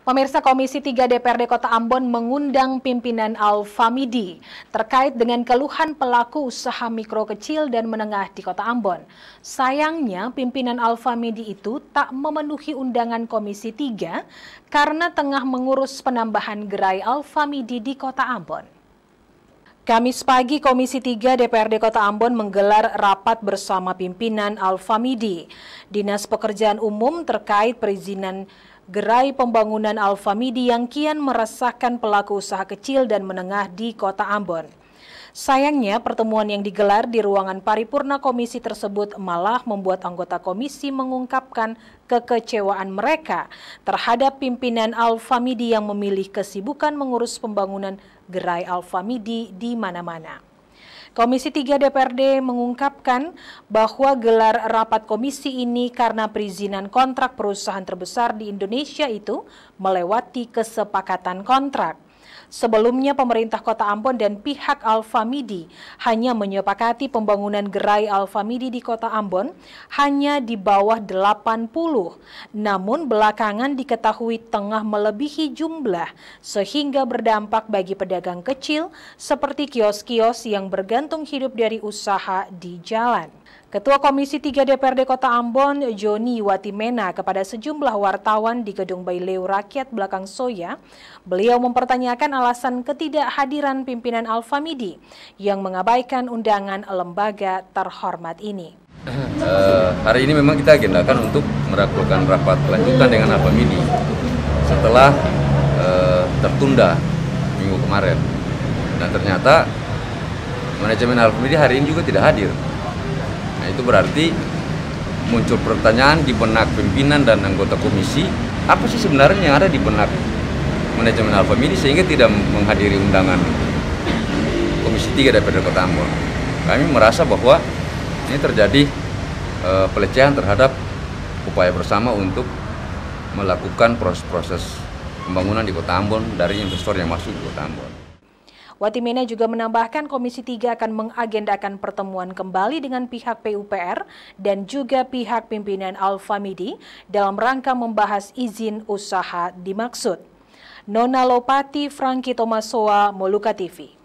Pemirsa Komisi 3 DPRD Kota Ambon mengundang pimpinan Alfamidi terkait dengan keluhan pelaku usaha mikro kecil dan menengah di Kota Ambon. Sayangnya pimpinan Alfamidi itu tak memenuhi undangan Komisi 3 karena tengah mengurus penambahan gerai Alfamidi di Kota Ambon. Kamis pagi, Komisi 3 DPRD Kota Ambon menggelar rapat bersama pimpinan Alfamidi, Dinas Pekerjaan Umum terkait perizinan gerai pembangunan Alfamidi yang kian meresahkan pelaku usaha kecil dan menengah di Kota Ambon. Sayangnya, pertemuan yang digelar di ruangan paripurna komisi tersebut malah membuat anggota komisi mengungkapkan kekecewaan mereka terhadap pimpinan Alfamidi yang memilih kesibukan mengurus pembangunan gerai Alfamidi di mana-mana. Komisi 3 DPRD mengungkapkan bahwa gelar rapat komisi ini karena perizinan kontrak perusahaan terbesar di Indonesia itu melewati kesepakatan kontrak. Sebelumnya pemerintah kota Ambon dan pihak Alfamidi hanya menyepakati pembangunan gerai Alfamidi di kota Ambon hanya di bawah 80. Namun belakangan diketahui tengah melebihi jumlah sehingga berdampak bagi pedagang kecil seperti kios-kios yang bergantung hidup dari usaha di jalan. Ketua Komisi 3 DPRD Kota Ambon, Joni Watimena, kepada sejumlah wartawan di Gedung Baileu Rakyat belakang Soya, beliau mempertanyakan alasan ketidakhadiran pimpinan Alfamidi yang mengabaikan undangan lembaga terhormat ini. Uh, hari ini memang kita agendakan untuk melakukan rapat lanjutan dengan Alfamidi setelah uh, tertunda minggu kemarin. Dan ternyata manajemen Alfamidi hari ini juga tidak hadir itu berarti muncul pertanyaan di benak pimpinan dan anggota komisi, apa sih sebenarnya yang ada di benak manajemen Alfa Midi sehingga tidak menghadiri undangan Komisi 3 DPD Kota Ambon. Kami merasa bahwa ini terjadi eh, pelecehan terhadap upaya bersama untuk melakukan proses-proses pembangunan di Kota Ambon dari investor yang masuk di Kota Ambon. Watimena juga menambahkan Komisi 3 akan mengagendakan pertemuan kembali dengan pihak PUPR dan juga pihak pimpinan Alfamidi dalam rangka membahas izin usaha dimaksud. Nona Lopati, Frankie Tomasoa, Moluka TV.